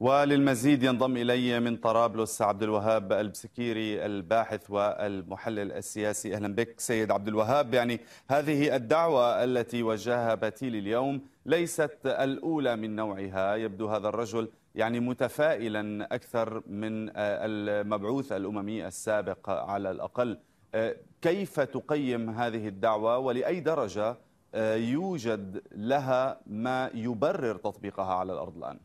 وللمزيد ينضم الي من طرابلس عبد الوهاب البسكيري الباحث والمحلل السياسي اهلا بك سيد عبد الوهاب يعني هذه الدعوه التي وجهها باتيلي اليوم ليست الاولى من نوعها يبدو هذا الرجل يعني متفائلا اكثر من المبعوث الاممي السابق على الاقل كيف تقيم هذه الدعوه ولاي درجه يوجد لها ما يبرر تطبيقها على الارض الان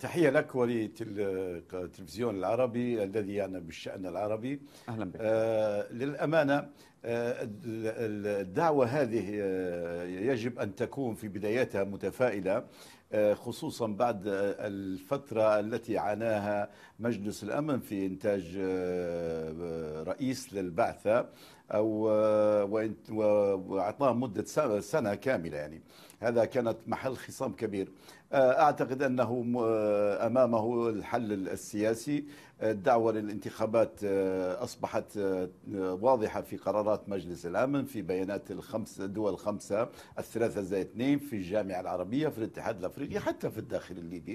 تحية لك وللتلفزيون العربي الذي يعنى بالشأن العربي أهلا بك آه للأمانة آه الدعوة هذه آه، يجب أن تكون في بدايتها متفائلة آه خصوصا بعد آه، الفترة التي عاناها مجلس الأمن في إنتاج آه، رئيس للبعثة او آه، واعطاه مده سنه كامله يعني هذا كانت محل خصام كبير آه، اعتقد انه آه، امامه الحل السياسي الدعوه للانتخابات اصبحت واضحه في قرارات مجلس الامن في بيانات الخمس دول الخمسه الثلاثه زائد اثنين في الجامعه العربيه في الاتحاد الافريقي حتى في الداخل الليبي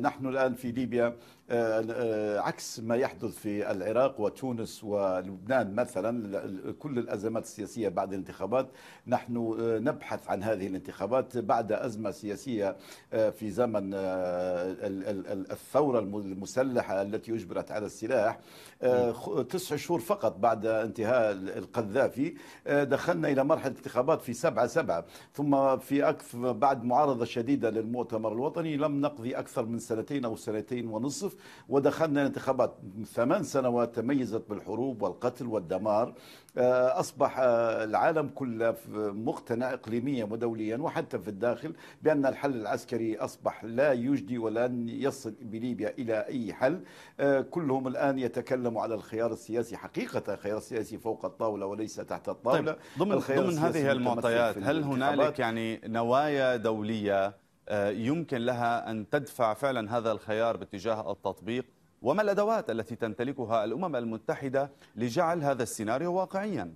نحن الان في ليبيا عكس ما يحدث في العراق وتونس ولبنان مثلا مثلا كل الأزمات السياسية بعد الانتخابات نحن آه، نبحث عن هذه الانتخابات بعد أزمة سياسية آه، في زمن آه، الثورة المسلحة التي أجبرت على السلاح تسع شهور فقط بعد انتهاء القذافي دخلنا إلى مرحلة انتخابات في سبعة سبعة ثم في أكثر بعد معارضة شديدة للمؤتمر الوطني لم نقضي أكثر من سنتين أو سنتين ونصف ودخلنا انتخابات ثمان سنوات تميزت بالحروب والقتل والدمار الاستعمار آه، أصبح آه، العالم كله مقتنع إقليميا ودوليا وحتى في الداخل بأن الحل العسكري أصبح لا يجدي ولن يصل بليبيا إلى أي حل آه، كلهم الآن يتكلموا على الخيار السياسي حقيقة خيار سياسي فوق الطاولة وليس تحت الطاولة طيب ضمن, ضمن هذه المعطيات هل هنالك يعني نوايا دولية يمكن لها أن تدفع فعلا هذا الخيار باتجاه التطبيق وما الأدوات التي تمتلكها الأمم المتحدة لجعل هذا السيناريو واقعيا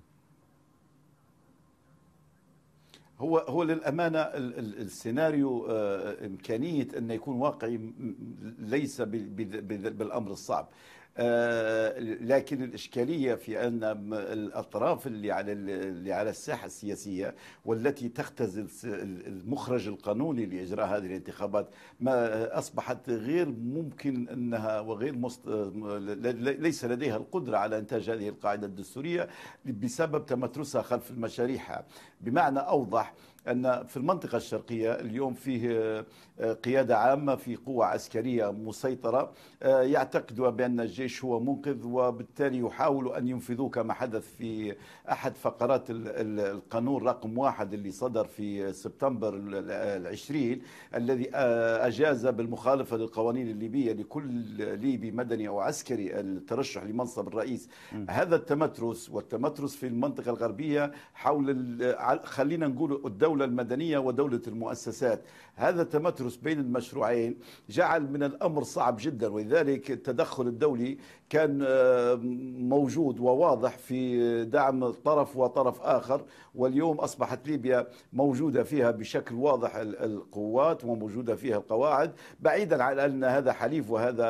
هو هو للامانه السيناريو آه، امكانيه انه يكون واقعي ليس بالامر الصعب آه، لكن الإشكالية في أن الأطراف اللي على اللي على الساحة السياسية والتي تختزل المخرج القانوني لإجراء هذه الانتخابات ما أصبحت غير ممكن أنها وغير مست... ليس لديها القدرة على إنتاج هذه القاعدة الدستورية بسبب تمترسها خلف المشاريع بمعنى أوضح أن في المنطقة الشرقية اليوم فيه آه، قيادة عامة في قوة عسكرية مسيطرة آه، يعتقدوا بأن الجيش هو منقذ وبالتالي يحاولوا أن ينفذوا كما حدث في أحد فقرات القانون رقم واحد اللي صدر في سبتمبر العشرين الذي آه، أجاز بالمخالفة للقوانين الليبية لكل ليبي مدني أو عسكري الترشح لمنصب الرئيس هذا التمترس والتمترس في المنطقة الغربية حول خلينا نقول الدولة المدنية ودولة المؤسسات هذا التمترس بين المشروعين جعل من الأمر صعب جدا ولذلك التدخل الدولي كان آه، موجود وواضح في دعم طرف وطرف آخر واليوم أصبحت ليبيا موجودة فيها بشكل واضح القوات وموجودة فيها القواعد بعيدا عن أن هذا حليف وهذا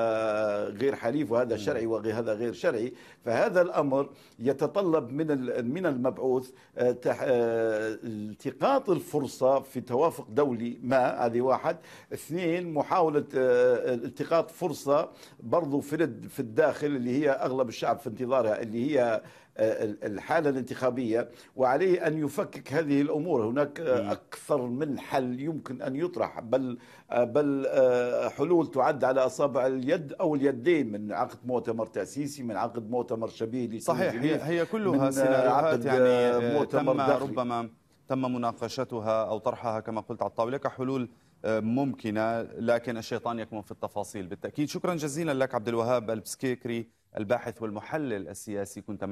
غير حليف وهذا شرعي وهذا غير شرعي فهذا الأمر يتطلب من من المبعوث آه، آه، التقاط اعطي الفرصه في توافق دولي ما هذه واحد اثنين محاوله آه، التقاط فرصه برضو في الداخل اللي هي اغلب الشعب في انتظارها اللي هي آه، الحالة الانتخابية وعليه أن يفكك هذه الأمور هناك آه، أكثر من حل يمكن أن يطرح بل, بل حلول تعد على أصابع اليد أو اليدين من عقد مؤتمر تأسيسي من عقد مؤتمر شبيه صحيح هي كلها سيناريوهات يعني مؤتمر تم ربما تم مناقشتها أو طرحها كما قلت على الطاولة كحلول آه، ممكنة لكن الشيطان يكمن في التفاصيل بالتأكيد شكرا جزيلا لك عبد الوهاب البسكيكري الباحث والمحلل السياسي كنت معنا